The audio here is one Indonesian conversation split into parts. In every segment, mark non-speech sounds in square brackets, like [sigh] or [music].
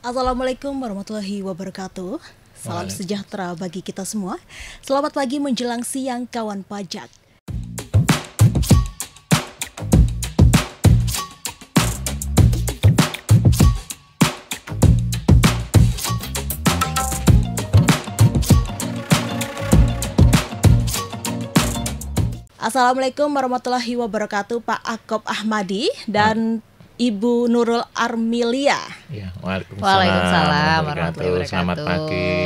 Assalamualaikum warahmatullahi wabarakatuh. Salam sejahtera bagi kita semua. Selamat pagi menjelang siang kawan pajak. Assalamualaikum warahmatullahi wabarakatuh Pak Akop Ahmadi dan Ibu Nurul Armilia. Ya, waalaikumsalam. Waalaikumsalam warahmatullahi wabarakatuh. Selamat pagi.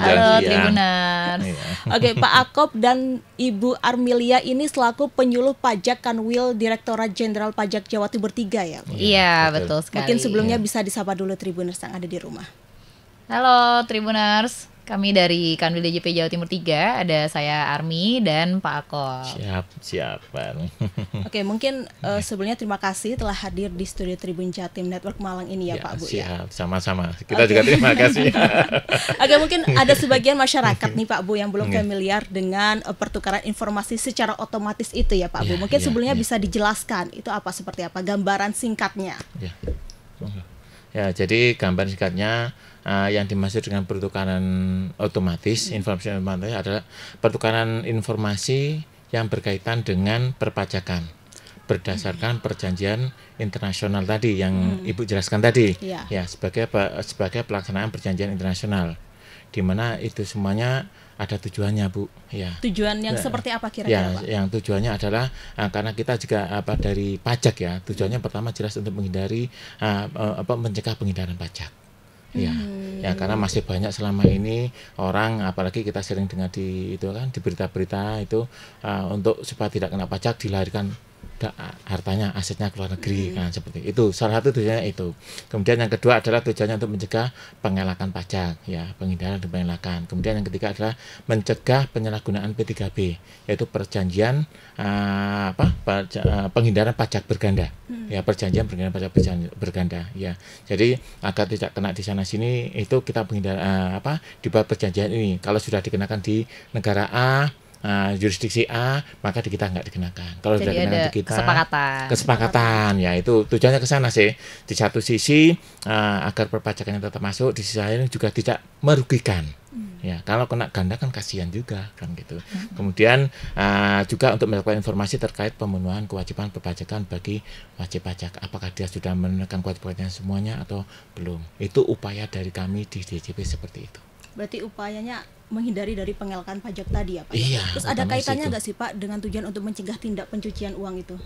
Halo Ya. [laughs] Oke, Pak Akop dan Ibu Armilia ini selaku penyuluh pajak Kanwil Direktorat Jenderal Pajak Jawa Timur tiga ya. Iya, iya, betul. betul sekali. Mungkin sebelumnya ya. bisa disapa dulu Tribuners yang ada di rumah. Halo Tribuners. Kami dari Kanwil DJP Jawa Timur 3, ada saya Armi dan Pak Akol. Siap, siap. [laughs] Oke, mungkin uh, sebelumnya terima kasih telah hadir di studio Tribun Jatim Network Malang ini ya, ya Pak Bu. Ya? Siap, ya. sama-sama. Kita okay. juga terima kasih. [laughs] [laughs] Oke, mungkin ada sebagian masyarakat nih Pak Bu yang belum familiar dengan uh, pertukaran informasi secara otomatis itu ya Pak ya, Bu. Mungkin ya, sebelumnya ya. bisa dijelaskan itu apa seperti apa gambaran singkatnya. Ya. Ya, jadi gambar singkatnya uh, yang dimaksud dengan pertukaran otomatis, hmm. informasi otomatis adalah pertukaran informasi yang berkaitan dengan perpajakan berdasarkan hmm. perjanjian internasional tadi yang hmm. Ibu jelaskan tadi. Ya, ya sebagai sebagai pelaksanaan perjanjian internasional di mana itu semuanya ada tujuannya bu ya tujuan yang ya, seperti apa kira-kira ya, pak yang tujuannya adalah uh, karena kita juga apa dari pajak ya tujuannya pertama jelas untuk menghindari uh, uh, apa mencegah penghindaran pajak ya hmm. ya karena masih banyak selama ini orang apalagi kita sering dengar di itu kan di berita-berita itu uh, untuk supaya tidak kena pajak dilarikan hartanya asetnya ke luar negeri hmm. kan seperti itu salah satu tujuannya itu kemudian yang kedua adalah tujuannya untuk mencegah pengelakan pajak ya penghindaran dan pengelakan kemudian yang ketiga adalah mencegah penyalahgunaan P3B yaitu perjanjian uh, apa paja, uh, ah, penghindaran pajak berganda hmm. ya perjanjian penghindaran pajak berganda ya jadi agar tidak kena di sana sini itu kita penghindar uh, apa dibuat perjanjian ini kalau sudah dikenakan di negara A uh, jurisdiksi A maka di kita nggak dikenakan. Kalau Jadi dikenakan ada di kita kesepakatan. Kesepakatan ya itu tujuannya ke sana sih. Di satu sisi uh, agar yang tetap masuk, di sisi lain juga tidak merugikan. Hmm. Ya, kalau kena ganda kan kasihan juga kan gitu. Kemudian uh, juga untuk melakukan informasi terkait pemenuhan kewajiban perpajakan bagi wajib pajak, apakah dia sudah menekan kewajibannya semuanya atau belum. Itu upaya dari kami di DJP seperti itu. Berarti upayanya menghindari dari pengelakan pajak tadi ya Pak. Iya, Terus ada kaitannya nggak sih Pak dengan tujuan untuk mencegah tindak pencucian uang itu?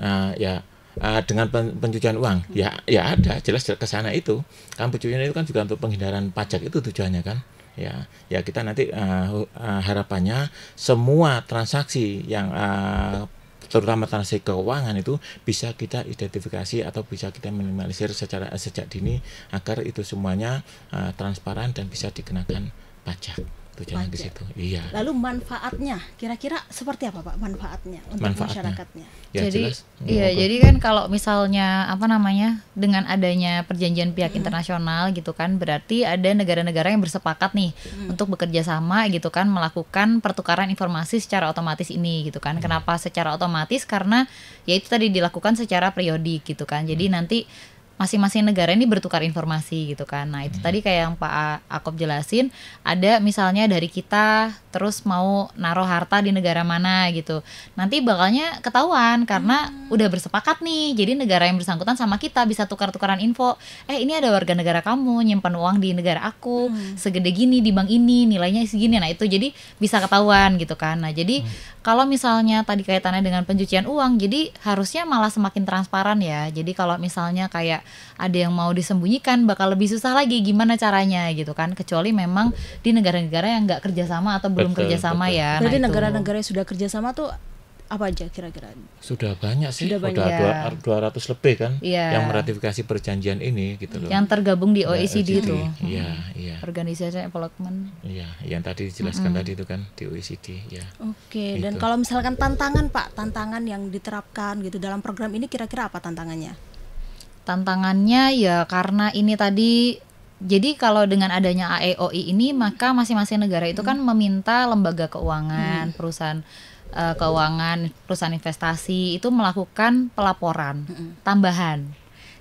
Uh, ya uh, dengan pen pencucian uang ya ya ada jelas ke sana itu kan pencucian itu kan juga untuk penghindaran pajak itu tujuannya kan ya ya kita nanti uh, uh, harapannya semua transaksi yang uh, terutama transaksi keuangan itu bisa kita identifikasi atau bisa kita minimalisir secara sejak dini agar itu semuanya uh, transparan dan bisa dikenakan pajak jalan ke situ. Iya. Lalu manfaatnya kira-kira seperti apa Pak manfaatnya untuk manfaatnya. masyarakatnya? Ya, jadi jelas, iya, jadi kan kalau misalnya apa namanya? dengan adanya perjanjian pihak hmm. internasional gitu kan, berarti ada negara-negara yang bersepakat nih hmm. untuk bekerja sama gitu kan melakukan pertukaran informasi secara otomatis ini gitu kan. Hmm. Kenapa secara otomatis? Karena ya itu tadi dilakukan secara periodik gitu kan. Jadi hmm. nanti masing-masing negara ini bertukar informasi gitu kan. Nah, itu hmm. tadi kayak yang Pak Akop jelasin, ada misalnya dari kita terus mau naruh harta di negara mana gitu. Nanti bakalnya ketahuan karena hmm. udah bersepakat nih. Jadi negara yang bersangkutan sama kita bisa tukar-tukaran info. Eh, ini ada warga negara kamu nyimpan uang di negara aku hmm. segede gini di bank ini, nilainya segini. Nah, itu jadi bisa ketahuan gitu kan. Nah, jadi hmm. kalau misalnya tadi kaitannya dengan pencucian uang, jadi harusnya malah semakin transparan ya. Jadi kalau misalnya kayak ada yang mau disembunyikan bakal lebih susah lagi gimana caranya gitu kan kecuali memang di negara-negara yang nggak kerjasama atau belum betul, kerjasama betul. ya jadi nah, negara-negara yang sudah kerjasama tuh apa aja kira-kira? Sudah banyak sih, sudah banyak. dua, 200 iya. lebih kan ya. yang meratifikasi perjanjian ini gitu loh. Yang tergabung di iya, OECD, e itu. Iya, hmm. iya. Organisasi Development. Iya, yang tadi dijelaskan -hmm. tadi itu kan di OECD, ya. Oke, okay. Gitu. dan kalau misalkan tantangan Pak, tantangan yang diterapkan gitu dalam program ini kira-kira apa tantangannya? Tantangannya ya karena ini tadi jadi kalau dengan adanya AEOI ini maka masing-masing negara itu kan hmm. meminta lembaga keuangan, hmm. perusahaan uh, keuangan, perusahaan investasi itu melakukan pelaporan hmm. tambahan.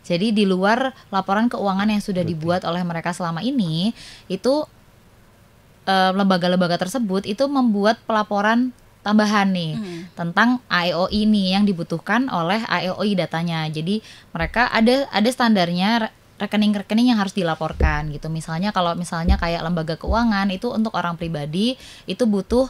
Jadi di luar laporan keuangan yang sudah dibuat oleh mereka selama ini itu eh, lembaga-lembaga uh, tersebut itu membuat pelaporan tambahan nih hmm. tentang AEOI ini yang dibutuhkan oleh AEOI datanya. Jadi mereka ada ada standarnya rekening-rekening yang harus dilaporkan gitu. Misalnya kalau misalnya kayak lembaga keuangan itu untuk orang pribadi itu butuh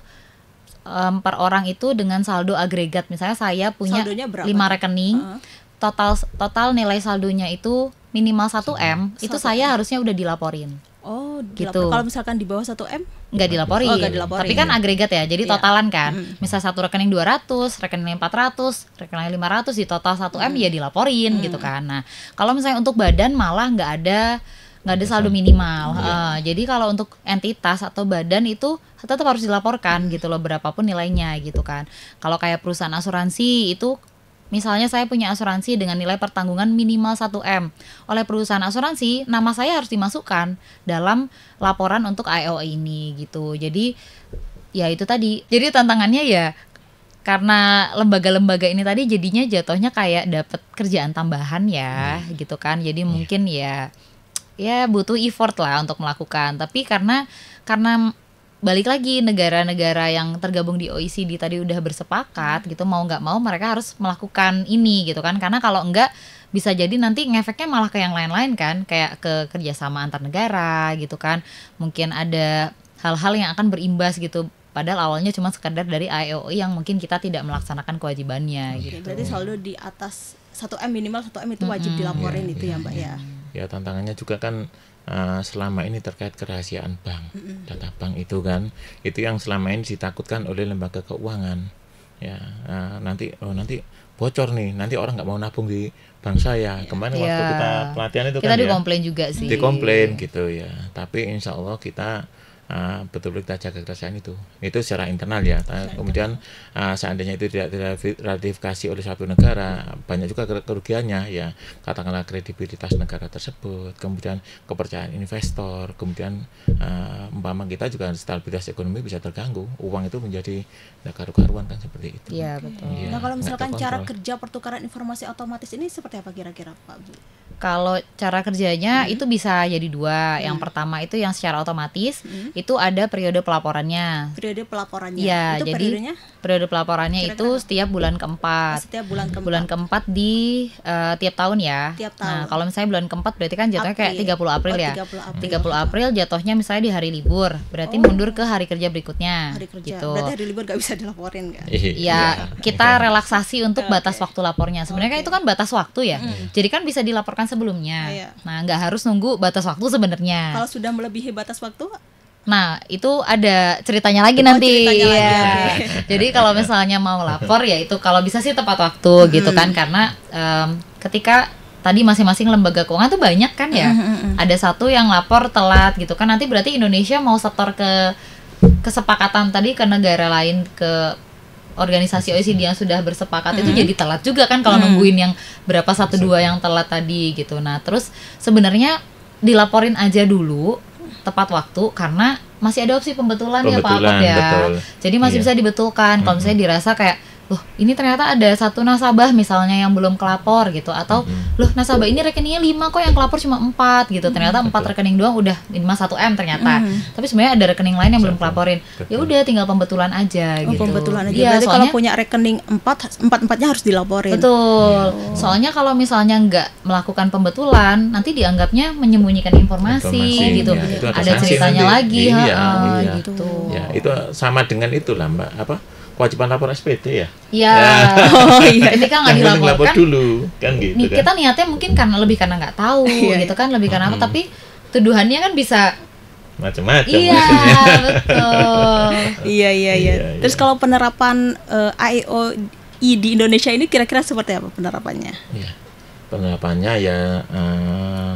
um, per orang itu dengan saldo agregat. Misalnya saya punya lima rekening. Uh Total total nilai saldonya itu minimal 1 M, 1 itu saya harusnya udah dilaporin. Oh, dilapor. gitu. Kalau misalkan di bawah 1 M nggak dilaporin. Oh, Tapi kan iya. agregat ya. Jadi yeah. totalan kan. Mm. Misal satu rekening 200, rekening 400, rekening 500 di total 1 M mm. ya dilaporin mm. gitu kan. Nah, kalau misalnya untuk badan malah nggak ada nggak ada saldo minimal. Mm. Uh, jadi kalau untuk entitas atau badan itu tetap harus dilaporkan gitu loh berapapun nilainya gitu kan. Kalau kayak perusahaan asuransi itu Misalnya saya punya asuransi dengan nilai pertanggungan minimal 1M. Oleh perusahaan asuransi, nama saya harus dimasukkan dalam laporan untuk IO ini gitu. Jadi ya itu tadi. Jadi tantangannya ya karena lembaga-lembaga ini tadi jadinya jatuhnya kayak dapat kerjaan tambahan ya hmm. gitu kan. Jadi hmm. mungkin ya ya butuh effort lah untuk melakukan. Tapi karena karena balik lagi negara-negara yang tergabung di OECD tadi udah bersepakat gitu mau nggak mau mereka harus melakukan ini gitu kan karena kalau enggak bisa jadi nanti ngefeknya malah ke yang lain-lain kan kayak ke kerjasama antar negara gitu kan mungkin ada hal-hal yang akan berimbas gitu padahal awalnya cuma sekedar dari IOI e yang mungkin kita tidak melaksanakan kewajibannya gitu. Berarti selalu di atas satu m minimal satu m itu wajib dilaporin mm -hmm. dilaporin yeah, itu yeah, ya Mbak iya, ya. Iya. Ya tantangannya juga kan uh, selama ini terkait kerahasiaan bank, data bank itu kan, itu yang selama ini ditakutkan oleh lembaga keuangan. Ya, uh, nanti oh nanti bocor nih, nanti orang nggak mau nabung di bank saya. Iya. Kemarin ya. waktu iya. kita pelatihan itu kita kan ya. dikomplain ya, juga sih. Dikomplain gitu ya. Tapi insya Allah kita betul ah, betul-betul kita jaga kerahasiaan itu itu secara internal ya secara kemudian internal. uh, seandainya itu tidak diratifikasi oleh satu negara banyak juga kerugiannya ya katakanlah kredibilitas negara tersebut kemudian kepercayaan investor kemudian uh, umpama kita juga stabilitas ekonomi bisa terganggu uang itu menjadi nah, karu-karuan kan seperti itu ya betul ya, nah kalau misalkan cara kerja pertukaran informasi otomatis ini seperti apa kira-kira Pak Bu? Kalau cara kerjanya hmm. itu bisa jadi dua. Yang hmm. pertama itu yang secara otomatis, hmm itu ada periode pelaporannya. Periode pelaporannya. Iya, jadi periodenya? periode pelaporannya Kira -kira itu setiap bulan keempat. Setiap bulan keempat. Bulan keempat di uh, tiap tahun ya. Tiap nah, tahun. Nah, kalau misalnya bulan keempat berarti kan jatuhnya April. kayak 30 April oh, ya. 30 April. 30 April jatuhnya misalnya di hari libur, berarti oh. mundur ke hari kerja berikutnya. Hari kerja. Gitu. Berarti hari libur gak bisa dilaporin kan? Iya, kita relaksasi untuk okay. batas waktu lapornya. Sebenarnya kan okay. itu kan batas waktu ya. Mm. Jadi kan bisa dilaporkan sebelumnya. Iya. Nah, nggak harus nunggu batas waktu sebenarnya. Kalau sudah melebihi batas waktu Nah, itu ada ceritanya lagi oh, nanti. Ceritanya ya. Jadi kalau misalnya mau lapor ya itu kalau bisa sih tepat waktu hmm. gitu kan karena um, ketika tadi masing-masing lembaga keuangan tuh banyak kan ya. ada satu yang lapor telat gitu kan nanti berarti Indonesia mau setor ke kesepakatan tadi ke negara lain ke organisasi OECD e yang sudah bersepakat -hmm. itu jadi telat juga kan kalau -hmm. nungguin yang berapa satu dua yang telat tadi gitu. Nah terus sebenarnya dilaporin aja dulu tepat waktu karena masih ada opsi pembetulan, pembetulan ya Pak Alkot ya. Betul. Jadi masih iya. bisa dibetulkan. Kalau misalnya dirasa kayak loh ini ternyata ada satu nasabah misalnya yang belum kelapor gitu atau mm-hmm. loh nasabah ini rekeningnya lima kok yang kelapor cuma empat gitu mm-hmm. ternyata empat rekening doang udah lima satu M ternyata mm-hmm. tapi sebenarnya ada rekening lain yang belum kelaporin ya udah tinggal pembetulan aja oh, gitu pembetulan aja ya, soalnya, kalau punya rekening empat empat empatnya harus dilaporin betul oh. soalnya kalau misalnya nggak melakukan pembetulan nanti dianggapnya menyembunyikan informasi, gitu ya, ada, ceritanya nanti. lagi iya, ha, iya. gitu ya itu sama dengan itulah mbak apa kewajiban lapor SPT ya? Iya. [laughs] Oh iya. kan nggak dilaporkan. dulu kan gitu. Kan? Kita niatnya mungkin karena lebih karena nggak tahu [laughs] iya, iya. gitu kan lebih karena apa hmm. tapi tuduhannya kan bisa macam-macam. Iya betul. [laughs] Iya, iya iya iya. Terus kalau penerapan uh, di Indonesia ini kira-kira seperti apa penerapannya? Iya. Penerapannya ya uh,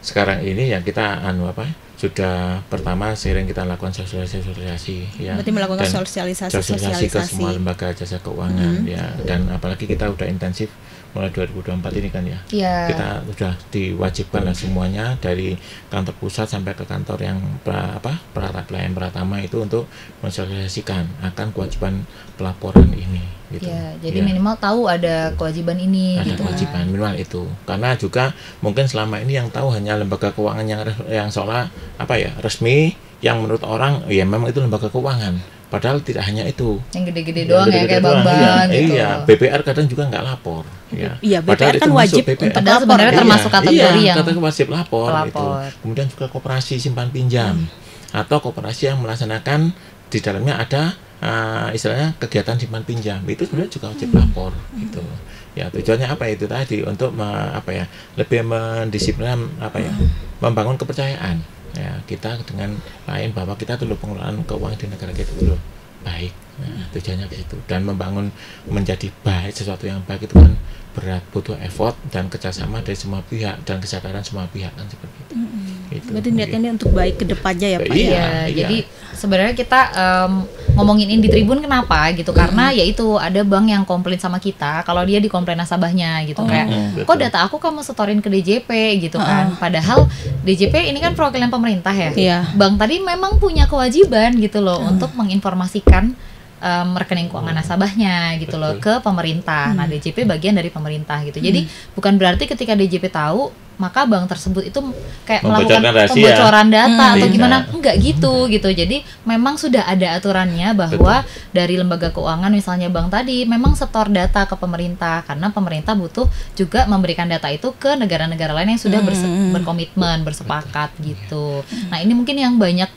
sekarang ini yang kita anu apa? sudah pertama sering kita lakukan sosialisasi sosialisasi ya Berarti melakukan dan sosialisasi, sosialisasi ke semua lembaga jasa keuangan hmm. ya dan apalagi kita sudah intensif mulai 2024 ini kan ya yeah. kita sudah diwajibkan lah semuanya dari kantor pusat sampai ke kantor yang pra, apa perata pelayan pertama itu untuk mensosialisasikan akan kewajiban pelaporan ini gitu. Ya, jadi ya. minimal tahu ada iya. kewajiban ini ada gitu. kewajiban kan. minimal itu. Karena juga mungkin selama ini yang tahu hanya lembaga keuangan yang yang seolah apa ya, resmi yang menurut orang ya memang itu lembaga keuangan. Padahal tidak hanya itu. Yang gede-gede doang gede -gede ya kayak bank-bank iya, gitu. Iya, BPR kadang juga nggak lapor. Ya. Iya, BPR Padahal kan itu wajib BPR. untuk lapor. sebenarnya iya, termasuk kategori iya, yang kategori wajib lapor, gitu. lapor. Itu. Kemudian juga koperasi simpan pinjam hmm. atau koperasi yang melaksanakan di dalamnya ada uh, istilahnya kegiatan simpan pinjam itu sebenarnya juga wajib hmm. lapor hmm. gitu ya tujuannya apa itu tadi untuk me, apa ya lebih mendisiplin apa ya hmm. membangun kepercayaan ya kita dengan lain bahwa kita dulu pengelolaan keuangan di negara kita dulu baik nah, tujuannya begitu dan membangun menjadi baik sesuatu yang baik itu kan berat butuh effort dan kerjasama dari semua pihak dan kesadaran semua pihak kan seperti itu. Mm -hmm. Gitu. Berarti niatnya untuk baik ke depannya ya Pak. Iya, ya. iya. Jadi sebenarnya kita um, ngomongin ini di Tribun kenapa gitu? Karena yaitu ada bank yang komplain sama kita kalau dia dikomplain nasabahnya gitu oh. kayak mm, kok data aku kamu setorin ke DJP gitu uh -uh. kan. Padahal DJP ini kan perwakilan pemerintah ya. Yeah. Bank tadi memang punya kewajiban gitu loh uh. untuk menginformasikan um, rekening keuangan hmm. nasabahnya gitu loh ke pemerintah. Nah, hmm. Nah, DJP bagian dari pemerintah gitu. Jadi hmm. bukan berarti ketika DJP tahu maka bank tersebut itu kayak melakukan pembocoran data hmm. atau iya. gimana enggak hmm. gitu gitu jadi memang sudah ada aturannya bahwa Betul. dari lembaga keuangan misalnya bank tadi memang setor data ke pemerintah karena pemerintah butuh juga memberikan data itu ke negara-negara lain yang sudah berse- berkomitmen bersepakat gitu iya. nah ini mungkin yang banyak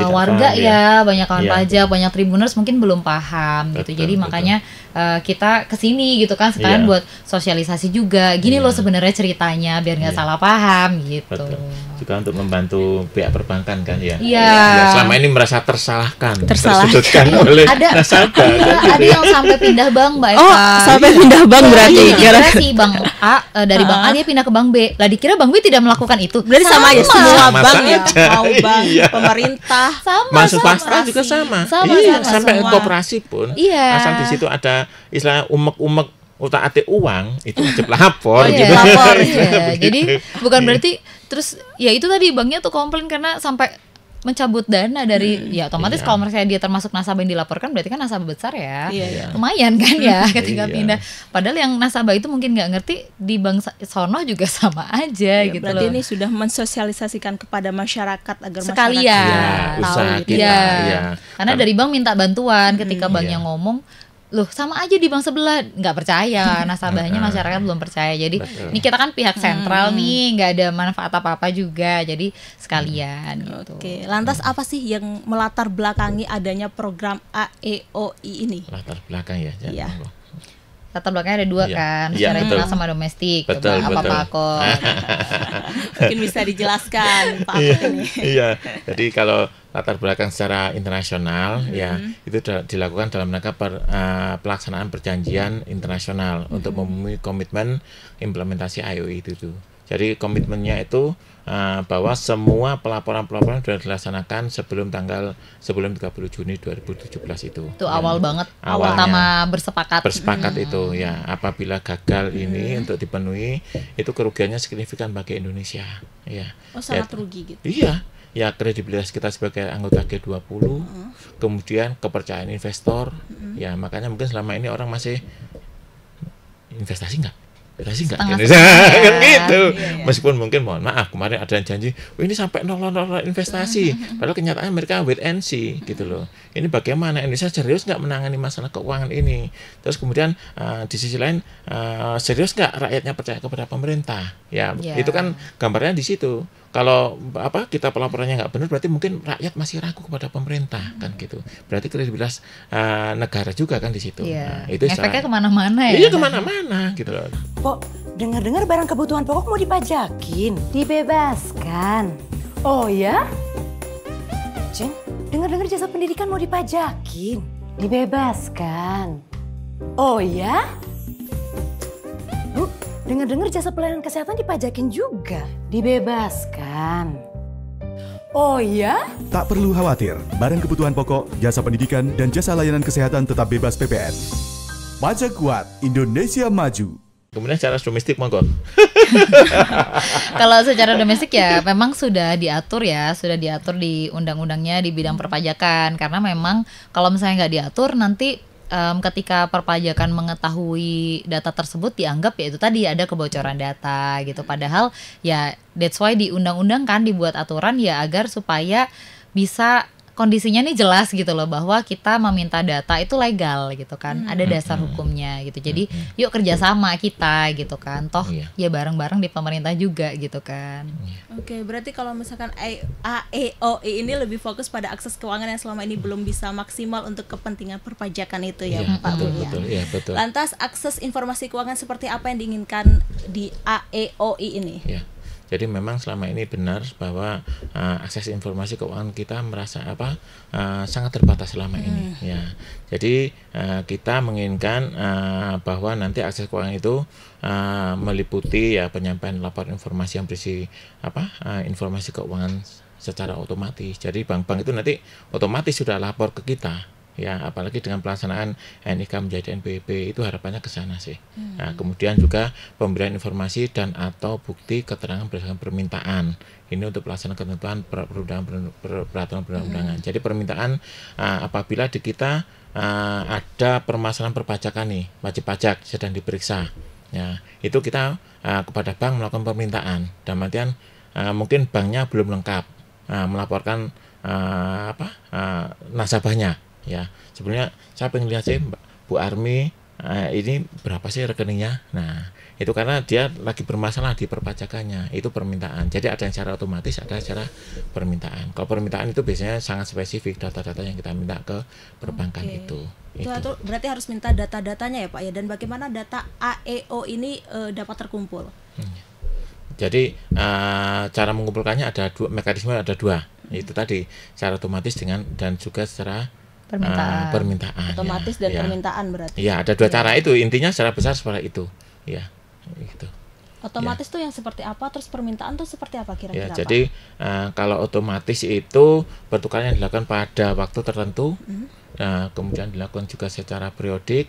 tidak eh, warga paham, ya, ya banyak kawan ya. pajak banyak tribuners mungkin belum paham betul, gitu jadi betul. makanya uh, kita kesini gitu kan sekalian ya. buat sosialisasi juga gini ya. loh sebenarnya ceritanya biar nggak ya. salah paham gitu betul juga untuk membantu pihak perbankan kan ya. Iya. Ya, selama ini merasa tersalahkan, tersudutkan iya. oleh ada, nasabah. Ada, [laughs] gitu ada yang iya. sampai pindah bank, Mbak oh, Eva. Oh, sampai pindah bank iya, berarti. Kira si bang A uh, dari Bank A dia pindah ke Bank B. Lah dikira bang B tidak melakukan itu. Berarti sama, sama aja semua sama bank ya, mau bank, iya. pemerintah. Sama. Masuk pasar juga sama. Sama, iya, sama sampai sama. koperasi pun. Iya. Asal di situ ada istilah umek-umek utak atik uang itu wajib lapor oh, iya, gitu. Lapor, iya. [laughs] Gitu. Jadi bukan berarti iya. terus ya itu tadi banknya tuh komplain karena sampai mencabut dana dari hmm, ya otomatis iya. kalau misalnya dia termasuk nasabah yang dilaporkan berarti kan nasabah besar ya iya. iya. lumayan kan ya [laughs] ketika iya. pindah padahal yang nasabah itu mungkin nggak ngerti di bank sono juga [laughs] sama aja iya, gitu berarti loh. ini sudah mensosialisasikan kepada masyarakat agar sekalian masyarakat ya, tahu gitu. ya. ya karena dari bank minta bantuan ketika hmm, banknya iya. ngomong loh sama aja di bank sebelah nggak percaya [laughs] nasabahnya masyarakat belum percaya jadi ini kita kan pihak sentral hmm. nih nggak ada manfaat apa apa juga jadi sekalian hmm. gitu. oke lantas hmm. apa sih yang melatar belakangi adanya program AEOI ini latar belakang ya jangan ya latar belakangnya ada dua iya. kan iya, secara iya, internal sama domestik betul, Coba, betul. apa Pak Ako [laughs] mungkin bisa dijelaskan Pak iya, Ako ini iya jadi kalau latar belakang secara internasional mm-hmm. ya itu dilakukan dalam rangka per, uh, pelaksanaan perjanjian internasional mm-hmm. untuk memenuhi komitmen implementasi IOI e itu tuh jadi komitmennya itu Eh, bahwa semua pelaporan-pelaporan sudah dilaksanakan sebelum tanggal sebelum 30 Juni 2017 itu. Itu ya, awal hmm. banget awal pertama bersepakat. Bersepakat hmm. itu ya. Apabila gagal hmm. ini untuk dipenuhi itu kerugiannya signifikan bagi Indonesia. Ya. Oh sangat ya, rugi gitu. Iya ya kredibilitas kita sebagai anggota G20 uh. Hmm. kemudian kepercayaan investor uh. ya makanya mungkin selama ini orang masih investasi nggak dikasih sih nggak Indonesia gitu. [laughs] kan gitu iya, iya, iya, meskipun mungkin mohon maaf kemarin ada yang janji oh, ini sampai nol nol investasi [laughs] padahal kenyataannya mereka wait and see gitu loh ini bagaimana Indonesia serius nggak menangani masalah keuangan ini terus kemudian uh, di sisi lain uh, serius nggak rakyatnya percaya kepada pemerintah ya yeah. itu kan gambarnya di situ kalau apa kita pelaporannya nggak benar berarti mungkin rakyat masih ragu kepada pemerintah hmm. kan gitu berarti kredibilitas uh, negara juga kan di situ yeah. nah, itu efeknya kemana-mana ya iya kan? kemana-mana gitu loh Pok dengar-dengar barang kebutuhan pokok mau dipajakin dibebaskan oh ya Ceng dengar-dengar jasa pendidikan mau dipajakin dibebaskan oh ya Dengar-dengar jasa pelayanan kesehatan dipajakin juga. Dibebaskan. Oh iya? Tak perlu khawatir, barang kebutuhan pokok, jasa pendidikan, dan jasa layanan kesehatan tetap bebas PPN. Pajak kuat, Indonesia maju. Kemudian secara domestik monggo. [laughs] Kalau secara domestik ya memang sudah diatur ya, sudah diatur di undang-undangnya di bidang perpajakan karena memang kalau misalnya nggak diatur nanti um, ketika perpajakan mengetahui data tersebut dianggap ya itu tadi ada kebocoran data gitu padahal ya that's why di undang-undang kan dibuat aturan ya agar supaya bisa kondisinya nih jelas gitu loh bahwa kita meminta data itu legal gitu kan hmm. ada dasar hmm. hukumnya gitu jadi hmm. yuk kerjasama kita gitu kan toh yeah. ya bareng-bareng di pemerintah juga gitu kan iya. oke okay, berarti kalau misalkan AEOI ini lebih fokus pada akses keuangan yang selama ini belum bisa maksimal untuk kepentingan perpajakan itu ya yeah, Pak betul, ya. Betul, ya, betul. lantas akses informasi keuangan seperti apa yang diinginkan di AEOI ini yeah. Jadi memang selama ini benar bahwa uh, akses informasi keuangan kita merasa apa uh, sangat terbatas selama hmm. ini ya. Jadi uh, kita menginginkan uh, bahwa nanti akses keuangan itu uh, meliputi ya penyampaian laporan informasi yang berisi apa uh, informasi keuangan secara otomatis. Jadi bank-bank itu nanti otomatis sudah lapor ke kita ya apalagi dengan pelaksanaan NIK menjadi NPWP itu harapannya ke sana sih. Hmm. Nah, kemudian juga pemberian informasi dan atau bukti keterangan berdasarkan permintaan. Ini untuk pelaksanaan ketentuan peraturan perundangan Hmm. Jadi permintaan uh, apabila di kita uh, ada permasalahan perpajakan nih, wajib pajak sedang diperiksa. Ya, itu kita uh, kepada bank melakukan permintaan. Dan kemudian uh, mungkin banknya belum lengkap uh, melaporkan uh, apa uh, nasabahnya ya sebenarnya saya pengen lihat sih hmm. Bu Armi uh, eh, ini berapa sih rekeningnya nah itu karena dia lagi bermasalah di perpajakannya itu permintaan jadi ada yang secara otomatis ada secara permintaan kalau permintaan itu biasanya sangat spesifik data-data yang kita minta ke perbankan okay. itu itu, itu berarti harus minta data-datanya ya pak ya dan bagaimana data AEO ini e, dapat terkumpul hmm. Jadi e, cara mengumpulkannya ada dua mekanisme ada dua. Hmm. Itu tadi secara otomatis dengan dan juga secara permintaan, uh, permintaan ya. otomatis ya, dan ya. permintaan berarti. Iya, ada dua ya. cara itu. Intinya secara besar seperti itu. Ya, itu Otomatis ya. tuh yang seperti apa, terus permintaan tuh seperti apa kira-kira? Ya, jadi Uh, kalau otomatis itu pertukaran yang dilakukan pada waktu tertentu, hmm. uh, kemudian dilakukan juga secara periodik,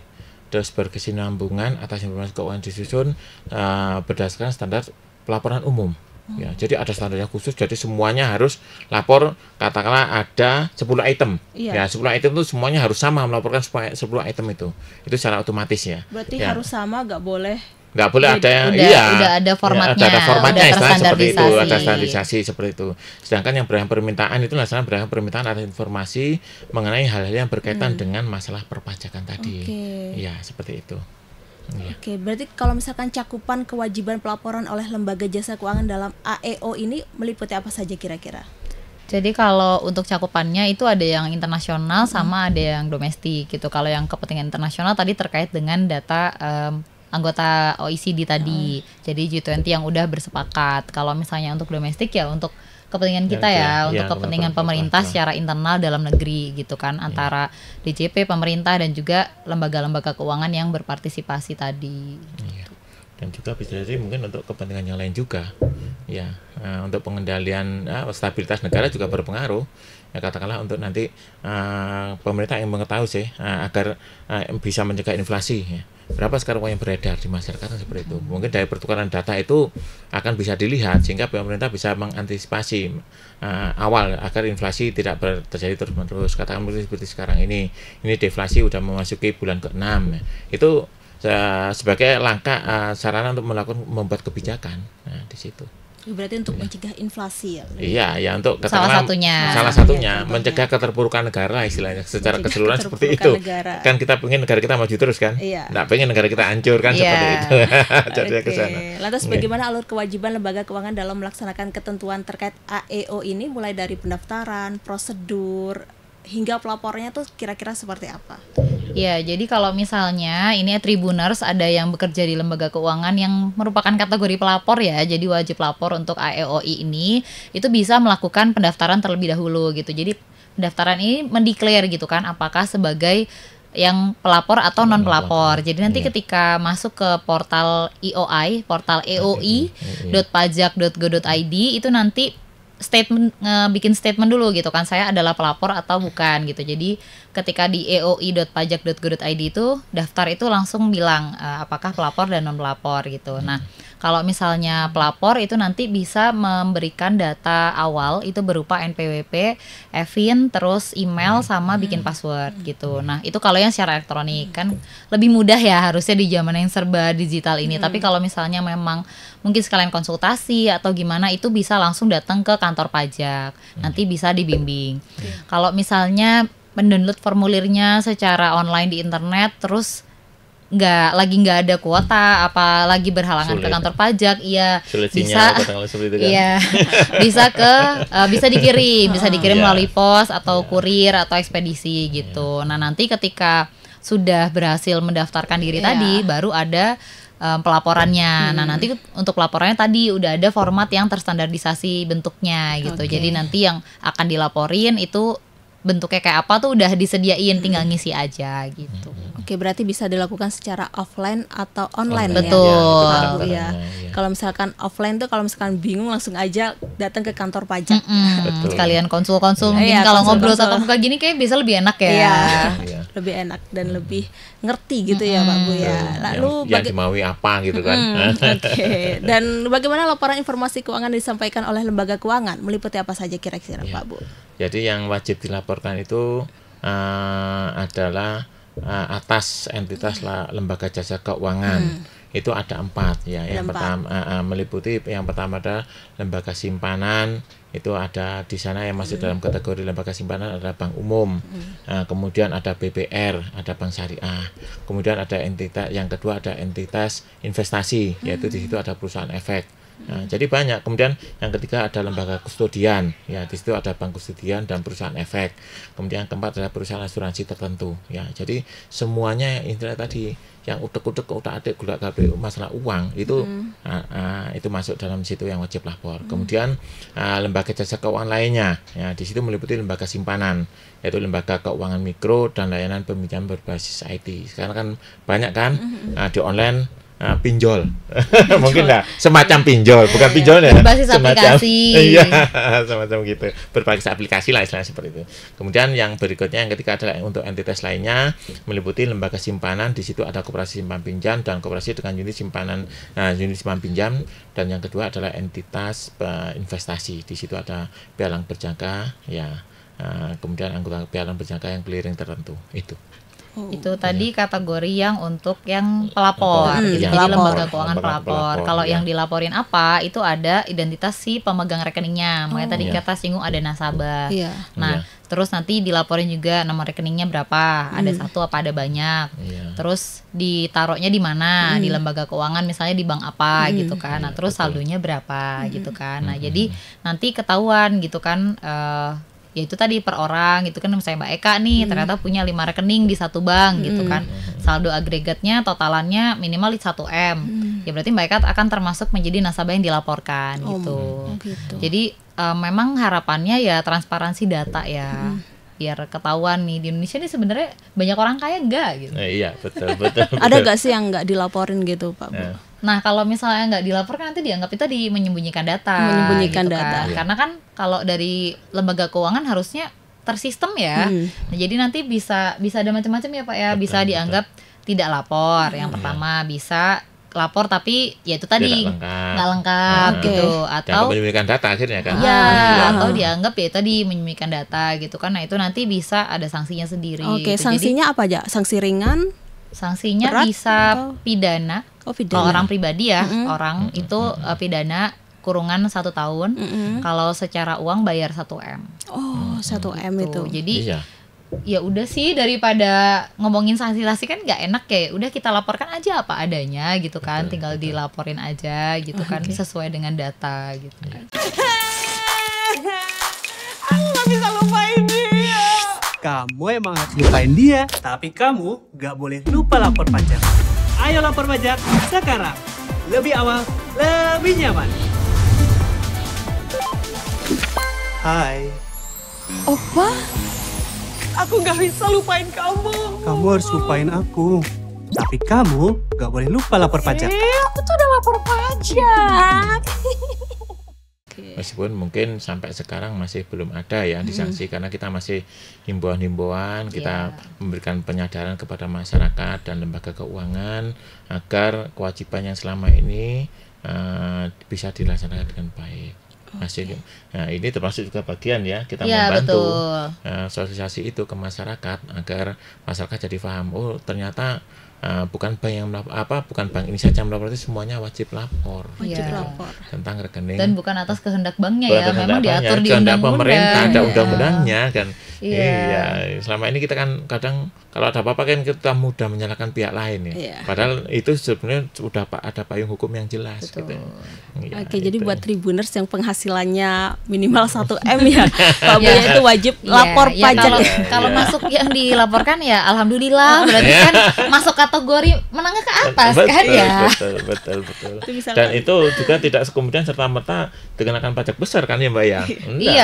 terus berkesinambungan atas informasi keuangan disusun uh, berdasarkan standar pelaporan umum. Ya, jadi ada standarnya khusus. Jadi semuanya harus lapor katakanlah ada 10 item. Iya. Ya, 10 item itu semuanya harus sama melaporkan 10 item itu. Itu secara otomatis ya. Berarti ya. harus sama nggak boleh nggak boleh ada yang udah, iya udah ada formatnya ya, ada, ada formatnya istilah seperti itu ada standarisasi seperti itu sedangkan yang berdasarkan permintaan itu adalah berdasarkan permintaan ada informasi mengenai hal-hal yang berkaitan hmm. dengan masalah perpajakan tadi okay. ya seperti itu Iya. Oke, berarti kalau misalkan cakupan kewajiban pelaporan oleh lembaga jasa keuangan dalam AEO ini meliputi apa saja kira-kira? Jadi kalau untuk cakupannya itu ada yang internasional hmm. sama hmm. ada yang domestik gitu. Kalau yang kepentingan internasional tadi terkait dengan data um, anggota OECD tadi. Hmm. Jadi G20 yang udah bersepakat. Kalau misalnya untuk domestik ya untuk kepentingan ya, kita ya, ya, ya untuk ya, kepentingan pemerintah secara internal dalam negeri gitu kan ya. antara DJP pemerintah dan juga lembaga-lembaga keuangan yang berpartisipasi tadi. Ya. Dan juga bisa jadi mungkin untuk kepentingan yang lain juga, ya nah, untuk pengendalian nah, stabilitas negara juga berpengaruh. Ya katakanlah untuk nanti uh, pemerintah yang mengetahui sih uh, agar uh, bisa mencegah inflasi. Ya berapa sekarang uang yang beredar di masyarakat seperti itu mungkin dari pertukaran data itu akan bisa dilihat sehingga pemerintah bisa mengantisipasi uh, awal agar inflasi tidak terjadi terus menerus katakan seperti sekarang ini ini deflasi sudah memasuki bulan ke-6 itu uh, sebagai langkah uh, sarana untuk melakukan membuat kebijakan nah, di situ Berarti untuk mencegah inflasi ya? Iya, ya untuk salah satunya. Salah satunya ya, mencegah keterpurukan negara istilahnya secara mencegah keseluruhan seperti itu. Negara. Kan kita pengen negara kita maju terus kan? Iya. Nggak pengen negara kita hancur kan iya. seperti itu. [laughs] Jadi okay. ke sana. Lantas iya. bagaimana alur kewajiban lembaga keuangan dalam melaksanakan ketentuan terkait AEO ini mulai dari pendaftaran, prosedur, hingga pelapornya tuh kira-kira seperti apa? Ya, jadi kalau misalnya ini ya, tribuners ada yang bekerja di lembaga keuangan yang merupakan kategori pelapor ya, jadi wajib lapor untuk AEOI ini itu bisa melakukan pendaftaran terlebih dahulu gitu. Jadi pendaftaran ini mendeklar gitu kan apakah sebagai yang pelapor atau non pelapor. Jadi nanti yeah. ketika masuk ke portal EOI, portal eoi.pajak.go.id itu nanti statement bikin statement dulu gitu kan saya adalah pelapor atau bukan gitu jadi ketika di eoi.pajak.go.id itu daftar itu langsung bilang uh, apakah pelapor dan non pelapor gitu nah kalau misalnya hmm. pelapor itu nanti bisa memberikan data awal itu berupa NPWP, EVIN, terus email hmm. sama bikin hmm. password gitu. Nah, itu kalau yang secara elektronik kan lebih mudah ya harusnya di zaman yang serba digital ini. Tapi kalau misalnya memang mungkin sekalian konsultasi atau gimana itu bisa langsung datang ke kantor pajak. Nanti bisa dibimbing. Kalau misalnya mendownload formulirnya secara online di internet terus nggak lagi nggak ada kuota apa lagi berhalangan Sulit. ke kantor pajak iya Sulit bisa kan? iya [laughs] bisa ke uh, bisa dikirim bisa ah. dikirim yeah. melalui pos atau yeah. kurir atau ekspedisi gitu yeah. Hmm. nah nanti ketika sudah berhasil mendaftarkan diri yeah. tadi baru ada um, pelaporannya. Hmm. Nah, nanti untuk pelaporannya tadi udah ada format yang terstandarisasi bentuknya gitu. Okay. Jadi nanti yang akan dilaporin itu bentuknya kayak apa tuh udah disediain hmm. tinggal ngisi aja gitu. Hmm. Oke, berarti bisa dilakukan secara offline atau online, ya? online. Iya, gitu, Betul. ya. Betul. Ya, ya. Kalau misalkan offline tuh kalau misalkan bingung langsung aja datang ke kantor pajak. Mm -mm. Sekalian konsul-konsul ya. mungkin ya, kalau ngobrol tatap muka gini kayak bisa lebih enak ya. Iya. [laughs] iya lebih enak dan hmm. lebih ngerti gitu ya Pak Bu ya. Hmm. Lalu yang, baga- yang apa gitu kan. Hmm, [laughs] Oke. Okay. Dan bagaimana laporan informasi keuangan disampaikan oleh lembaga keuangan meliputi apa saja kira-kira ya. Pak Bu? Jadi yang wajib dilaporkan itu uh, adalah uh, atas entitas hmm. lah lembaga jasa keuangan. Hmm. Itu ada empat ya. Yang empat. pertama uh, meliputi yang pertama ada lembaga simpanan, itu ada di sana yang masih hmm. dalam kategori lembaga simpanan ada bank umum hmm. nah, kemudian ada BPR ada bank syariah kemudian ada entitas yang kedua ada entitas investasi yaitu di situ ada perusahaan efek Nah, jadi banyak. Kemudian yang ketiga ada lembaga kustodian. Ya, di situ ada bank kustodian dan perusahaan efek. Kemudian yang keempat ada perusahaan asuransi tertentu. Ya, jadi semuanya internet tadi yang utek-utek utak-atik gula gabri masalah uang itu hmm. uh, uh, itu masuk dalam situ yang wajib lapor. Hmm. Kemudian uh, lembaga jasa keuangan lainnya. Ya, di situ meliputi lembaga simpanan yaitu lembaga keuangan mikro dan layanan peminjam berbasis IT. Sekarang kan banyak kan uh, di online Ah, pinjol, pinjol. mungkin enggak semacam pinjol bukan iya, pinjol ya berbasis semacam, aplikasi [laughs] iya semacam gitu berbasis aplikasi lah istilahnya seperti itu kemudian yang berikutnya yang ketiga adalah untuk entitas lainnya meliputi lembaga simpanan di situ ada koperasi simpan pinjam dan koperasi dengan unit simpanan uh, unit simpan pinjam dan yang kedua adalah entitas uh, investasi di situ ada pialang berjangka ya uh, kemudian anggota pialang berjangka yang clearing tertentu itu Hmm. itu iya. tadi kategori yang untuk yang pelapor, hmm, gitu. Iya. jadi lembaga keuangan pelapor. pelapor. Kalau iya. yang dilaporin apa, itu ada identitas si pemegang rekeningnya. Makanya oh. tadi iya. kita singgung ada nasabah. Iya. Nah, iya. terus nanti dilaporin juga nomor rekeningnya berapa, hmm. ada satu apa ada banyak. Iya. Terus ditaruhnya di mana, hmm. di lembaga keuangan misalnya di bank apa hmm. gitu kan. Nah, terus saldonya berapa hmm. gitu kan. Nah, hmm. jadi nanti ketahuan gitu kan. Uh, ya itu tadi per orang gitu kan misalnya Mbak Eka nih hmm. ternyata punya lima rekening di satu bank hmm. gitu kan hmm. saldo agregatnya totalannya minimal 1 M hmm. ya berarti Mbak Eka akan termasuk menjadi nasabah yang dilaporkan oh, gitu. Oh gitu jadi uh, memang harapannya ya transparansi data ya hmm biar ketahuan nih di Indonesia ini sebenarnya banyak orang kaya enggak gitu. Eh, iya, betul, betul. betul. Ada gak sih yang nggak dilaporin gitu, Pak? Bu? Eh, Nah, kalau misalnya nggak dilaporkan nanti dianggap itu di menyembunyikan data. Menyembunyikan gitu kan. data. Kan. Ya. Karena kan kalau dari lembaga keuangan harusnya tersistem ya. Hmm. Nah, jadi nanti bisa bisa ada macam-macam ya, Pak ya. Betul, bisa dianggap tidak lapor. Yang pertama iya. pertama bisa lapor tapi ya itu tadi nggak lengkap, lengkap ah. hmm. gitu atau menyembunyikan data akhirnya kan Iya, ah. atau dianggap ya tadi menyembunyikan data gitu kan nah itu nanti bisa ada sanksinya sendiri oke okay, gitu. sanksinya jadi, apa aja sanksi ringan sanksinya Berat, bisa atau? pidana. Oh, pidana. Kalau orang pribadi ya, mm -hmm. orang mm -hmm. itu uh, pidana kurungan satu tahun. Mm -hmm. Kalau secara uang bayar 1 m. Oh, satu mm -hmm. m gitu. itu. Jadi iya. ya udah sih daripada ngomongin sanksi-sanksi kan nggak enak ya. Udah kita laporkan aja apa adanya gitu kan. Betul, Tinggal betul. dilaporin aja gitu oh, kan okay. sesuai dengan data gitu. Kan. [laughs] kamu emang harus lupain dia. Tapi kamu gak boleh lupa lapor pajak. Ayo lapor pajak sekarang. Lebih awal, lebih nyaman. Hai. Opa, aku gak bisa lupain kamu. Kamu harus lupain aku. Tapi kamu gak boleh lupa lapor pajak. Eh, aku tuh udah lapor pajak. [laughs] Okay. Meskipun mungkin sampai sekarang masih belum ada ya disanksi hmm. karena kita masih himbauan-himbauan, iya. kita yeah. memberikan penyadaran kepada masyarakat dan lembaga keuangan agar kewajiban yang selama ini uh, bisa dilaksanakan dengan baik. Masih, okay. nah ini termasuk juga bagian ya kita ya, membantu Uh, sosialisasi itu ke masyarakat agar masyarakat jadi paham oh ternyata uh, bukan bank yang melapor apa bukan bank ini saja melapor itu semuanya wajib lapor wajib ya. lapor tentang rekening dan bukan atas kehendak banknya ya, bukan ya memang banknya, diatur di undang-undang pemerintah ada iya. undang-undangnya kan yeah. iya selama ini kita kan kadang kalau ada apa-apa kan kita mudah menyalahkan pihak lain ya yeah. padahal itu sebenarnya sudah ada payung hukum yang jelas gitu ya, oke itu. jadi gitu. buat tribuners yang penghasilannya minimal 1 m ya [laughs] iya. itu wajib iya, lapor ya, pajak kalau, kalau masuk yang dilaporkan ya alhamdulillah [laughs] berarti kan masuk kategori menengah ke atas betul, kan ya. Betul, betul, betul. itu Dan Dan itu juga tidak kemudian serta merta dikenakan pajak besar kan ya Mbak ya. [laughs] Enggak.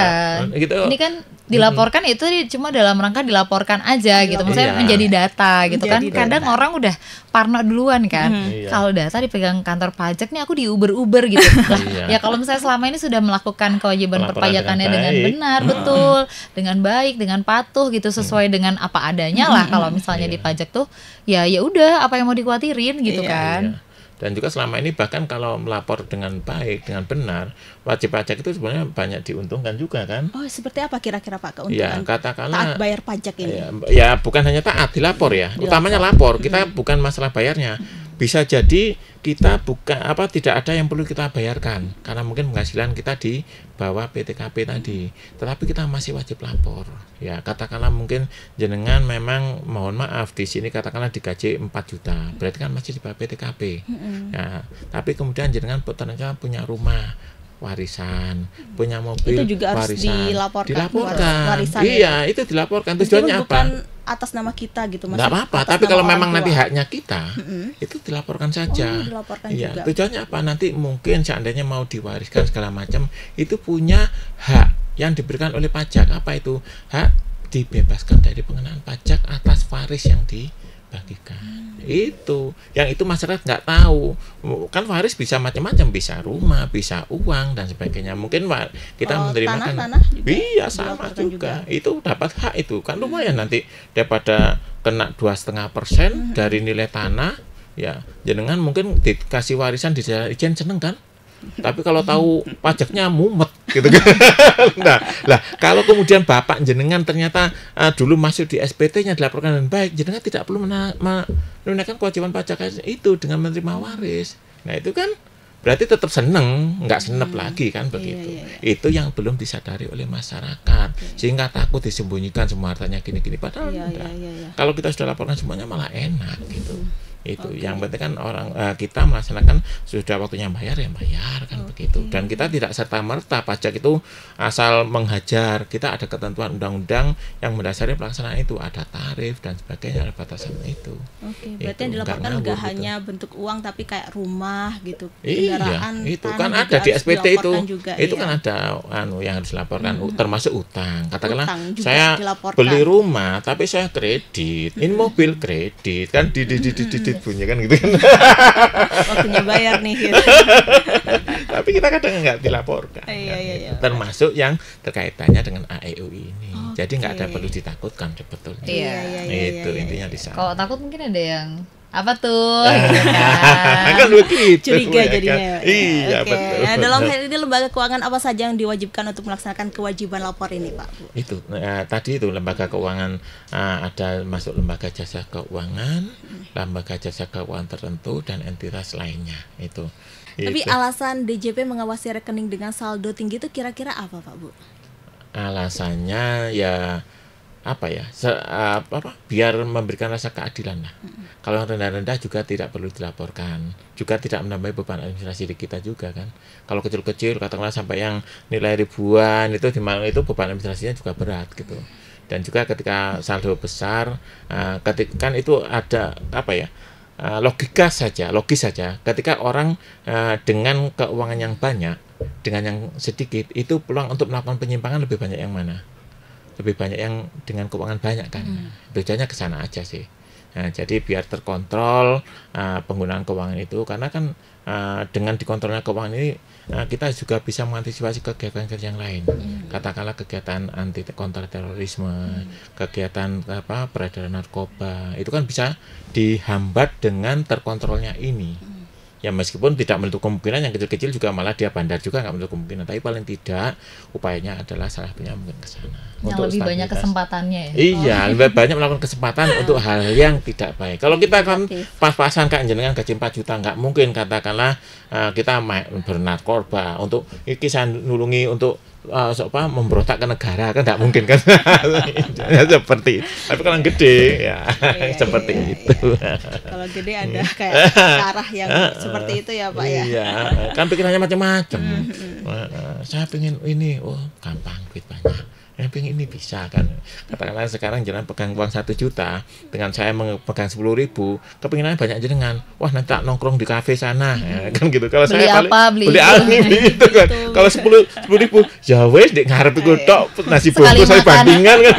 Iya. Gitu. Ini kan dilaporkan hmm. itu cuma dalam rangka dilaporkan aja gitu. Iya. Misalnya iya. menjadi data gitu kan. menjadi kan. Data. Kadang orang udah Parno duluan kan. Hmm. Iya. Kalau data dipegang kantor pajak nih aku di Uber-Uber gitu. [laughs] lah, iya. ya kalau misalnya selama ini sudah melakukan kewajiban perpajakannya dengan, dengan benar, hmm. betul, dengan baik, dengan patuh gitu sesuai hmm. dengan apa adanya lah hmm. kalau misalnya iya. di pajak tuh ya ya udah apa yang mau dikhawatirin gitu kan. Dan juga selama ini bahkan kalau melapor dengan baik, dengan benar, wajib pajak itu sebenarnya banyak diuntungkan juga kan? Oh, seperti apa kira-kira Pak ya, keuntungan? Ya, katakanlah taat bayar pajak ini. Ya, ya bukan hanya taat, dilapor ya. Dilapor. Utamanya lapor. Kita hmm. bukan masalah bayarnya bisa jadi kita buka apa tidak ada yang perlu kita bayarkan karena mungkin penghasilan kita di bawah PTKP tadi tetapi kita masih wajib lapor ya katakanlah mungkin jenengan memang mohon maaf di sini katakanlah digaji 4 juta berarti kan masih di bawah PTKP ya tapi kemudian jenengan ternyata punya rumah warisan hmm. punya mobil itu juga harus dilaporkan dilaporkan warisan ya? iya itu dilaporkan tujuannya apa bukan atas nama kita gitu mas nggak apa-apa tapi kalau memang nanti haknya kita mm-hmm. itu dilaporkan saja oh, dilaporkan iya juga. tujuannya apa nanti mungkin seandainya mau diwariskan segala macam itu punya hak yang diberikan oleh pajak apa itu hak dibebaskan dari pengenaan pajak atas waris yang di dibagikan hmm. itu yang itu masyarakat nggak tahu kan waris bisa macam-macam bisa rumah bisa uang dan sebagainya mungkin kita oh, menerima kan tanah iya sama juga. juga itu dapat hak itu kan lumayan hmm. nanti daripada kena dua setengah persen mm-hmm. dari nilai tanah ya jenengan mungkin dikasih warisan di ijen seneng kan tapi kalau tahu [laughs] pajaknya mumet gitu kan. [laughs] nah, lah kalau kemudian bapak jenengan ternyata uh, dulu masuk di SPT-nya dilaporkan dengan baik, jenengan tidak perlu menunaikan kewajiban pajak itu dengan menerima waris. Nah, itu kan berarti tetap seneng, nggak senep hmm. lagi kan begitu. Iya, iya. iya. Itu yang belum disadari oleh masyarakat okay. sehingga takut disembunyikan semua hartanya gini-gini padahal iya, Iya, iya, iya. Kalau kita sudah laporkan semuanya malah enak gitu. Hmm itu okay. yang penting kan orang uh, kita melaksanakan sudah waktunya bayar ya bayar kan okay. begitu dan kita tidak serta merta pajak itu asal menghajar kita ada ketentuan undang-undang yang mendasari pelaksanaan itu ada tarif dan sebagainya ada batasan itu oke okay. berarti yang dilaporkan nggak gitu. hanya bentuk uang tapi kayak rumah gitu iya kan gitu itu kan ada di SPT itu juga, itu iya. kan ada anu yang harus dilaporkan hmm. termasuk utang katakanlah utang saya dilaporkan. beli rumah tapi saya kredit ini mobil kredit kan di di di, di, di punya kan gitu kan waktunya oh, bayar nih gitu. [laughs] tapi kita kadang nggak dilaporkan kan, iya, iya, gitu. iya. termasuk yang terkaitannya dengan AEU ini okay. jadi nggak ada perlu ditakutkan sebetulnya iya, iya, iya, itu iya, iya. intinya iya. di sana kalau takut mungkin ada yang apa tuh ah. gitu kan, [laughs] kan curiga ya kan? jadinya kan? iya okay. betul nah, dalam hal ini lembaga keuangan apa saja yang diwajibkan untuk melaksanakan kewajiban lapor ini pak itu uh, tadi itu lembaga keuangan uh, ada masuk lembaga jasa keuangan hmm. lembaga jasa keuangan tertentu dan entitas lainnya itu tapi itu. alasan DJP mengawasi rekening dengan saldo tinggi itu kira-kira apa pak bu alasannya ya apa ya se, uh, apa biar memberikan rasa keadilan lah. Mm -hmm. Kalau yang rendah-rendah juga tidak perlu dilaporkan, juga tidak menambah beban administrasi di kita juga kan. Kalau kecil-kecil katakanlah sampai yang nilai ribuan itu di itu beban administrasinya juga berat gitu. Dan juga ketika saldo besar, uh, eh, ketika kan itu ada apa ya? Eh, logika saja, logis saja. Ketika orang uh, dengan keuangan yang banyak, dengan yang sedikit, itu peluang untuk melakukan penyimpangan lebih banyak yang mana? lebih banyak yang dengan keuangan banyak kan hmm. bedanya ke sana aja sih nah, jadi biar terkontrol uh, penggunaan keuangan itu karena kan uh, dengan dikontrolnya keuangan ini uh, kita juga bisa mengantisipasi kegiatan-kegiatan yang lain hmm. katakanlah kegiatan anti kontra terorisme hmm. kegiatan apa peredaran narkoba itu kan bisa dihambat dengan terkontrolnya ini hmm ya meskipun tidak menutup kemungkinan yang kecil-kecil juga malah dia bandar juga nggak menutup kemungkinan tapi paling tidak upayanya adalah salah punya mungkin ke sana yang untuk lebih banyak kesempatannya ya iya oh. lebih banyak melakukan kesempatan [laughs] untuk hal yang tidak baik kalau kita kan pas-pasan kan jenengan gaji 4 juta nggak mungkin katakanlah uh, kita bernat korba untuk kisah nulungi untuk uh, eh, apa memberontak ke negara kan tidak mungkin kan [laughs] seperti tapi kalau gede ya iya, iya, seperti iya, itu iya, kalau gede ada kayak arah yang [laughs] seperti itu ya pak ya iya kan pikirannya macam-macam mm-hmm. saya pingin ini oh gampang duit banyak yang eh, pengen ini bisa kan katakanlah sekarang jalan pegang uang satu juta dengan saya pegang sepuluh ribu kepinginannya banyak jenengan wah nanti tak nongkrong di kafe sana ya, kan gitu kalau beli saya apa, paling, beli, beli angin gitu nah, kan gitu. kalau sepuluh sepuluh ribu ya wes dek ngarep iku eh, tok nasi bungkus saya bandingan kan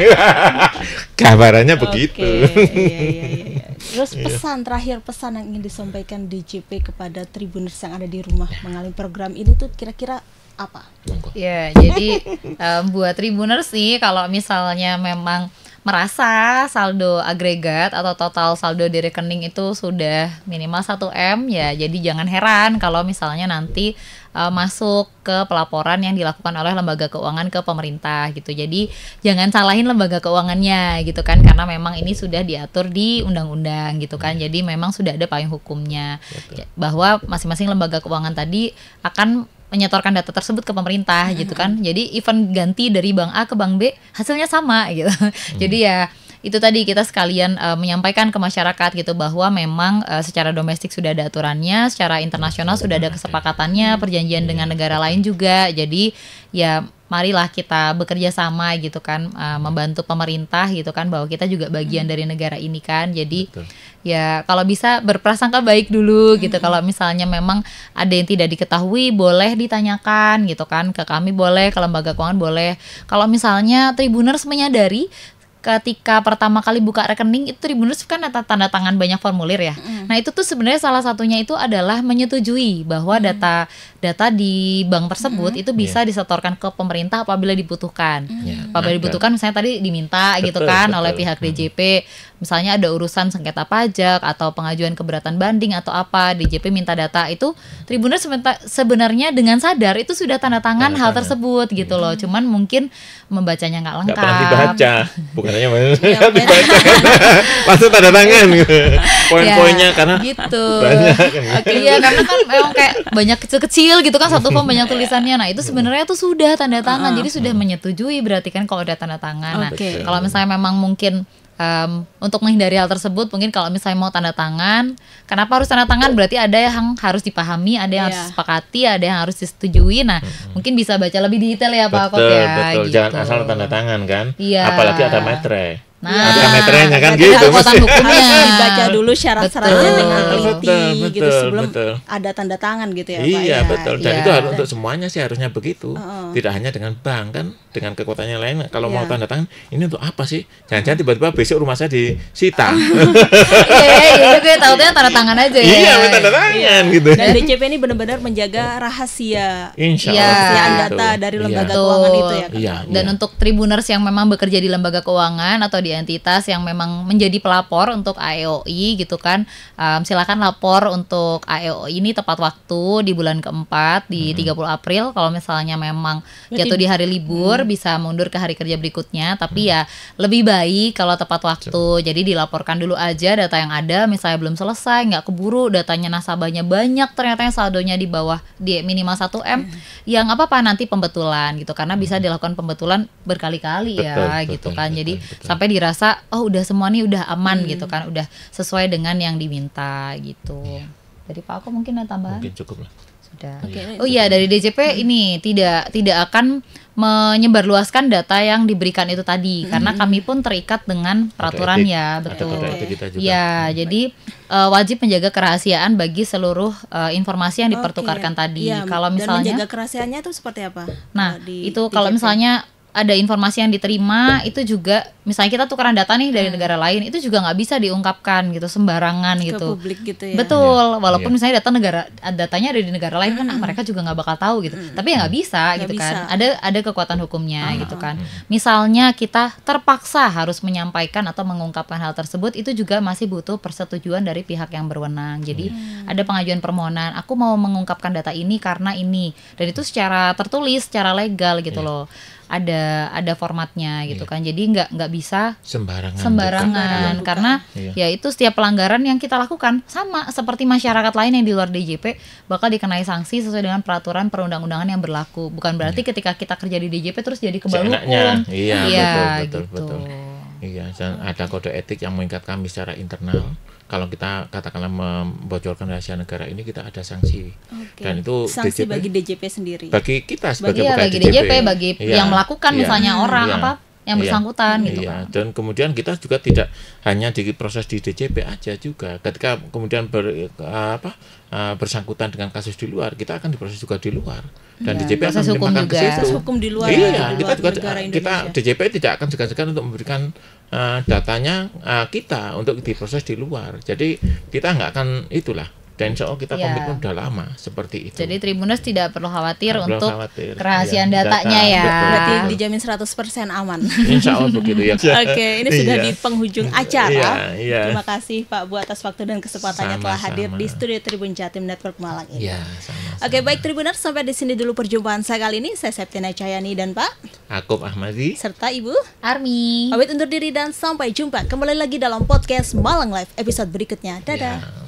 kabarannya [laughs] okay. begitu iya, iya, iya, Terus pesan terakhir pesan yang ingin disampaikan DJP kepada tribuners yang ada di rumah mengalami program ini tuh kira-kira apa? Ya, jadi um, [laughs] buat tribuners sih kalau misalnya memang merasa saldo agregat atau total saldo di rekening itu sudah minimal 1M ya jadi jangan heran kalau misalnya nanti uh, masuk ke pelaporan yang dilakukan oleh lembaga keuangan ke pemerintah gitu. Jadi jangan salahin lembaga keuangannya gitu kan karena memang ini sudah diatur di undang-undang gitu kan. Iya. Jadi memang sudah ada payung hukumnya Betul. bahwa masing-masing lembaga keuangan tadi akan menyetorkan data tersebut ke pemerintah iya, gitu kan. Jadi event ganti dari bank A ke bank B hasilnya sama gitu. Hmm. Jadi ya itu tadi kita sekalian uh, menyampaikan ke masyarakat gitu bahwa memang uh, secara domestik sudah ada aturannya, secara internasional sudah ada kesepakatannya, perjanjian dengan iya. negara lain juga. Jadi ya marilah kita bekerja sama gitu kan uh, membantu pemerintah gitu kan bahwa kita juga bagian hmm. dari negara ini kan jadi Betul. ya kalau bisa berprasangka baik dulu gitu hmm. kalau misalnya memang ada yang tidak diketahui boleh ditanyakan gitu kan ke kami boleh ke lembaga keuangan boleh kalau misalnya tribuners menyadari ketika pertama kali buka rekening itu Tribunus kan ada tanda tangan banyak formulir ya. Mm. Nah, itu tuh sebenarnya salah satunya itu adalah menyetujui bahwa mm. data data di bank tersebut mm. itu bisa yeah. disetorkan ke pemerintah apabila dibutuhkan. Mm. Apabila dibutuhkan misalnya tadi diminta gitu betul, gitu kan betul. oleh pihak DJP, mm. misalnya ada urusan sengketa pajak atau pengajuan keberatan banding atau apa, DJP minta data itu Tribunus sebenarnya dengan sadar itu sudah tanda tangan tanda hal tersebut gitu loh. Cuman mungkin membacanya nggak lengkap. Gak pernah dibaca. Bukan [laughs] sebenarnya ya, Masuk kan. [laughs] tanda tangan gitu. poin-poinnya ya, karena gitu banyak kan, okay, iya karena kan memang kayak banyak kecil-kecil gitu kan satu form banyak tulisannya nah itu sebenarnya tuh sudah tanda tangan ah, jadi sudah ah. menyetujui berarti kan kalau udah tanda tangan okay. nah kalau misalnya memang mungkin um, untuk menghindari hal tersebut mungkin kalau misalnya mau tanda tangan kenapa harus tanda tangan berarti ada yang harus dipahami ada yang yeah. harus iya. disepakati ada yang harus disetujui nah hmm. mungkin bisa baca lebih detail ya Pak kok ya betul gitu. jangan asal tanda tangan kan iya. apalagi ada metre Nah, ada kan gitu. Kekuatan hukumnya Baca dibaca dulu syarat-syaratnya dengan teliti betul, gitu sebelum betul. ada tanda tangan gitu ya Iya, Pak, ya. betul. Dan ya. itu harus untuk semuanya sih harusnya begitu. Uh -uh. Tidak hanya dengan bank kan, dengan kekuatannya lain kalau yeah. mau iya. tanda tangan ini untuk apa sih? Jangan-jangan tiba-tiba besok rumah saya disita. [laughs] Iya, iya, iya gue ya, tahu ya tanda tangan aja ya. Iya, tanda tangan iya. gitu. Dan DCP ini benar-benar menjaga rahasia. Insya Allah. data dari lembaga keuangan itu ya. Dan untuk tribuners yang memang bekerja di lembaga keuangan atau di di entitas yang memang menjadi pelapor untuk AEOI gitu kan um, silakan lapor untuk AEOI ini tepat waktu di bulan keempat di hmm. 30 April kalau misalnya memang jatuh di hari libur hmm. bisa mundur ke hari kerja berikutnya tapi hmm. ya lebih baik kalau tepat waktu jadi dilaporkan dulu aja data yang ada misalnya belum selesai nggak keburu datanya nasabahnya banyak ternyata yang saldonya di bawah di minimal 1 m mm-hmm. yang apa apa nanti pembetulan gitu karena bisa mm-hmm. dilakukan pembetulan berkali-kali ya betul, gitu betul, kan betul, jadi betul. sampai di dirasa oh udah semua nih udah aman hmm. gitu kan, udah sesuai dengan yang diminta gitu. Iya. Dari Pak aku mungkin ada tambahan? Mungkin cukup lah. Sudah. Okay. Oh iya dari DJP hmm. ini tidak tidak akan menyebarluaskan data yang diberikan itu tadi hmm. karena kami pun terikat dengan peraturan ya betul ya hmm. jadi uh, wajib menjaga kerahasiaan bagi seluruh uh, informasi yang dipertukarkan okay. tadi ya, kalau misalnya dan menjaga kerahasiaannya itu seperti apa nah di, itu di kalau misalnya ada informasi yang diterima hmm. itu juga misalnya kita tukaran data nih dari hmm. negara lain itu juga nggak bisa diungkapkan gitu sembarangan gitu. Ke publik gitu ya. Betul, ya. walaupun ya. misalnya data negara datanya ada di negara lain kan ah, mereka juga nggak bakal tahu gitu. Hmm. Tapi ya nggak bisa gak gitu kan. bisa. kan. Ada ada kekuatan hukumnya hmm. gitu kan. Hmm. Misalnya kita terpaksa harus menyampaikan atau mengungkapkan hal tersebut itu juga masih butuh persetujuan dari pihak yang berwenang. Jadi hmm. ada pengajuan permohonan, aku mau mengungkapkan data ini karena ini dan itu secara tertulis, secara legal gitu yeah. loh ada ada formatnya gitu iya. kan jadi nggak nggak bisa sembarangan sembarangan iya. karena iya. ya itu setiap pelanggaran yang kita lakukan sama seperti masyarakat lain yang di luar DJP bakal dikenai sanksi sesuai dengan peraturan perundang-undangan yang berlaku bukan berarti iya. ketika kita kerja di DJP terus jadi kebalukan iya iya betul betul gitu. betul iya dan ada kode etik yang mengikat kami secara internal kalau kita katakanlah membocorkan rahasia negara ini kita ada sanksi okay. dan itu sanksi DJP, bagi DJP sendiri bagi kita sebagai ya, bagi, ya, bagi DJP, DJP bagi ya, yang melakukan ya, misalnya orang ya. apa yang iya. bersangkutan iya, gitu iya. kan. Dan kemudian kita juga tidak hanya di proses di DJP aja juga. Ketika kemudian ber, eh, apa eh, bersangkutan dengan kasus di luar, kita akan diproses juga di luar. Dan iya, DJP akan menimbangkan ke situ. hukum di luar. Iya, ya, di luar kita juga kita DJP tidak akan segan-segan untuk memberikan uh, datanya uh, kita untuk diproses di luar. Jadi kita nggak akan itulah dan so kita ya. komitmen udah lama seperti itu. Jadi Tribuners tidak perlu khawatir tidak untuk khawatir. kerahasiaan ya, datanya data, ya. Betul. Berarti dijamin 100% aman. Insya Allah begitu ya. [laughs] Oke, okay, ini sudah ya. di penghujung acara. Ya, ya. Terima kasih Pak Bu atas waktu dan kesempatannya sama, telah hadir sama. di studio Tribun Jatim Network Malang ini. Ya, sama, sama. Oke, baik Tribuners sampai di sini dulu perjumpaan saya kali ini. Saya Septina Cayani dan Pak Akub Ahmadi serta Ibu Armi. Pamit undur diri dan sampai jumpa kembali lagi dalam podcast Malang Live episode berikutnya. Dadah. Ya.